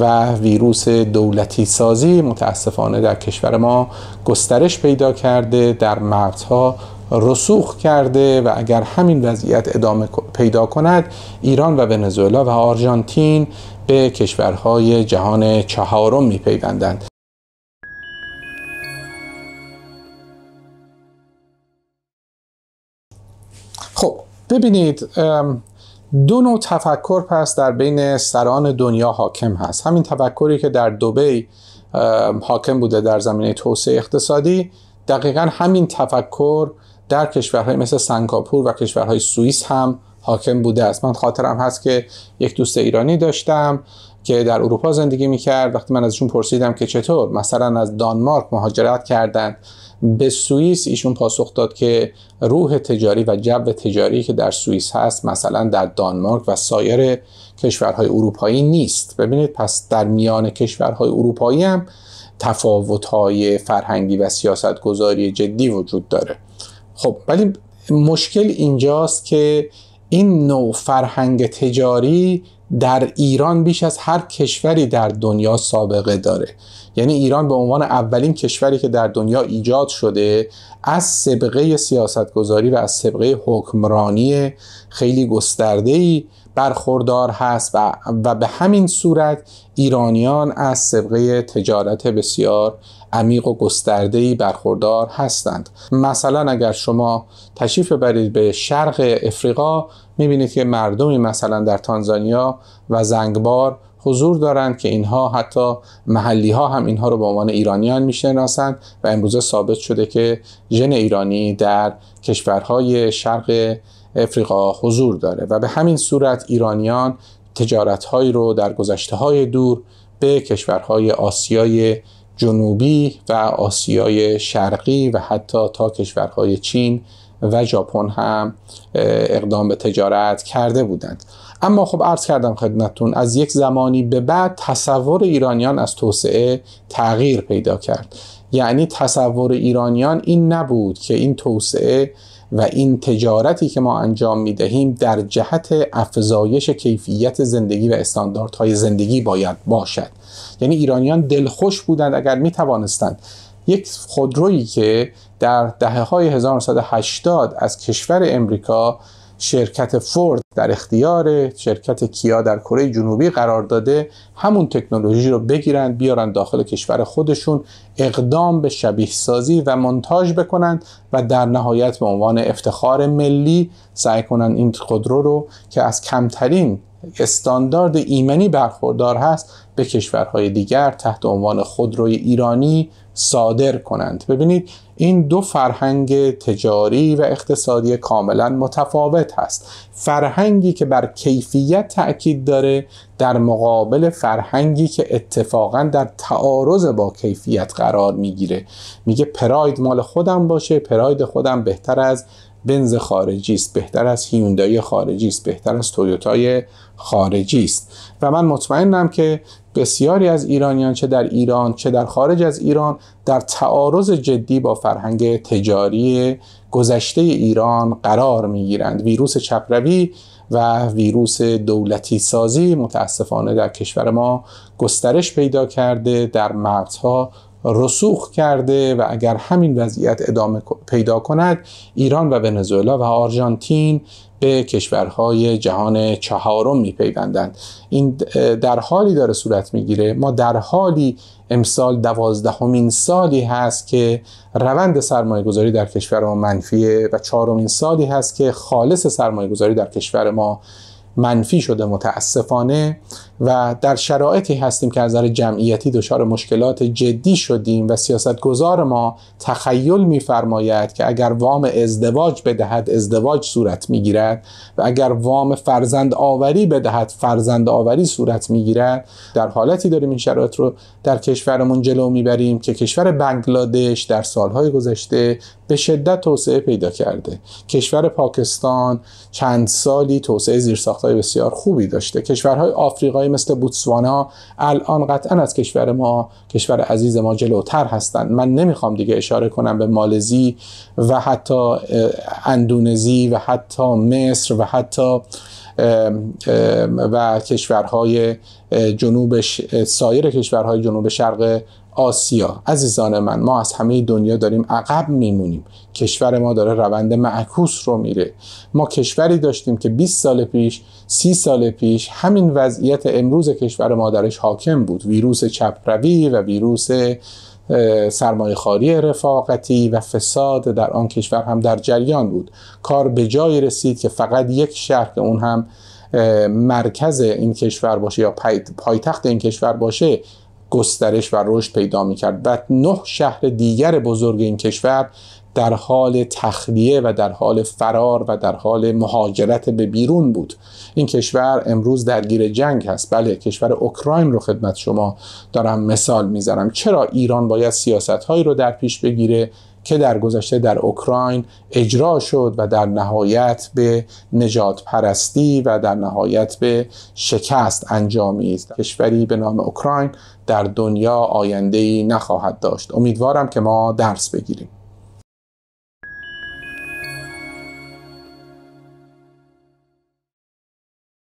و ویروس دولتی سازی متاسفانه در کشور ما گسترش پیدا کرده در مغزها رسوخ کرده و اگر همین وضعیت ادامه پیدا کند ایران و ونزوئلا و آرژانتین به کشورهای جهان چهارم میپیوندند خب ببینید دو نوع تفکر پس در بین سران دنیا حاکم هست همین تفکری که در دوبی حاکم بوده در زمینه توسعه اقتصادی دقیقا همین تفکر در کشورهای مثل سنگاپور و کشورهای سوئیس هم حاکم بوده است من خاطرم هست که یک دوست ایرانی داشتم که در اروپا زندگی میکرد وقتی من ازشون پرسیدم که چطور مثلا از دانمارک مهاجرت کردند به سوئیس ایشون پاسخ داد که روح تجاری و جو تجاری که در سوئیس هست مثلا در دانمارک و سایر کشورهای اروپایی نیست ببینید پس در میان کشورهای اروپایی هم تفاوت‌های فرهنگی و سیاستگذاری جدی وجود داره خب ولی مشکل اینجاست که این نوع فرهنگ تجاری در ایران بیش از هر کشوری در دنیا سابقه داره یعنی ایران به عنوان اولین کشوری که در دنیا ایجاد شده از سبقه سیاستگذاری و از سبقه حکمرانی خیلی گسترده ای برخوردار هست و, و به همین صورت ایرانیان از سبقه تجارت بسیار عمیق و گسترده‌ای برخوردار هستند مثلا اگر شما تشریف ببرید به شرق افریقا میبینید که مردمی مثلا در تانزانیا و زنگبار حضور دارند که اینها حتی محلی ها هم اینها رو به عنوان ایرانیان میشناسند و امروزه ثابت شده که ژن ایرانی در کشورهای شرق افریقا حضور داره و به همین صورت ایرانیان تجارتهایی رو در گذشته های دور به کشورهای آسیای جنوبی و آسیای شرقی و حتی تا کشورهای چین و ژاپن هم اقدام به تجارت کرده بودند اما خب عرض کردم خدمتتون از یک زمانی به بعد تصور ایرانیان از توسعه تغییر پیدا کرد یعنی تصور ایرانیان این نبود که این توسعه و این تجارتی که ما انجام می دهیم در جهت افزایش کیفیت زندگی و استانداردهای زندگی باید باشد یعنی ایرانیان دلخوش بودند اگر می توانستند یک خودرویی که در دهه های 1980 از کشور امریکا شرکت فورد در اختیار شرکت کیا در کره جنوبی قرار داده همون تکنولوژی رو بگیرند بیارن داخل کشور خودشون اقدام به شبیه سازی و منتاج بکنند و در نهایت به عنوان افتخار ملی سعی کنند این خودرو رو که از کمترین استاندارد ایمنی برخوردار هست به کشورهای دیگر تحت عنوان خودروی ایرانی صادر کنند ببینید این دو فرهنگ تجاری و اقتصادی کاملا متفاوت هست فرهنگی که بر کیفیت تاکید داره در مقابل فرهنگی که اتفاقا در تعارض با کیفیت قرار میگیره میگه پراید مال خودم باشه پراید خودم بهتر از بنز خارجی است بهتر از هیوندای خارجی است بهتر از تویوتای خارجی است و من مطمئنم که بسیاری از ایرانیان چه در ایران چه در خارج از ایران در تعارض جدی با فرهنگ تجاری گذشته ایران قرار می گیرند ویروس چپروی و ویروس دولتی سازی متاسفانه در کشور ما گسترش پیدا کرده در مغزها رسوخ کرده و اگر همین وضعیت ادامه پیدا کند ایران و ونزوئلا و آرژانتین به کشورهای جهان چهارم میپیوندند این در حالی داره صورت میگیره ما در حالی امسال دوازدهمین سالی هست که روند سرمایه گذاری در کشور ما منفیه و چهارمین سالی هست که خالص سرمایه گذاری در کشور ما منفی شده متاسفانه و در شرایطی هستیم که از نظر جمعیتی دچار مشکلات جدی شدیم و سیاستگزار ما تخیل میفرماید که اگر وام ازدواج بدهد ازدواج صورت میگیرد و اگر وام فرزند آوری بدهد فرزند آوری صورت میگیرد در حالتی داریم این شرایط رو در کشورمون جلو میبریم که کشور بنگلادش در سالهای گذشته به شدت توسعه پیدا کرده کشور پاکستان چند سالی توسعه زیرساخت ساختای بسیار خوبی داشته کشورهای آفریقایی مثل بوتسوانا الان قطعا از کشور ما کشور عزیز ما جلوتر هستند من نمیخوام دیگه اشاره کنم به مالزی و حتی اندونزی و حتی مصر و حتی و کشورهای جنوب سایر کشورهای جنوب شرق آسیا عزیزان من ما از همه دنیا داریم عقب میمونیم کشور ما داره روند معکوس رو میره ما کشوری داشتیم که 20 سال پیش 30 سال پیش همین وضعیت امروز کشور ما درش حاکم بود ویروس چپروی و ویروس سرمایه خاری رفاقتی و فساد در آن کشور هم در جریان بود کار به جایی رسید که فقط یک شهر که اون هم مرکز این کشور باشه یا پایتخت این کشور باشه گسترش و رشد پیدا میکرد و نه شهر دیگر بزرگ این کشور در حال تخلیه و در حال فرار و در حال مهاجرت به بیرون بود این کشور امروز درگیر جنگ هست بله کشور اوکراین رو خدمت شما دارم مثال میزنم چرا ایران باید سیاست هایی رو در پیش بگیره که در گذشته در اوکراین اجرا شد و در نهایت به نجات پرستی و در نهایت به شکست انجامید کشوری به نام اوکراین در دنیا آینده ای نخواهد داشت امیدوارم که ما درس بگیریم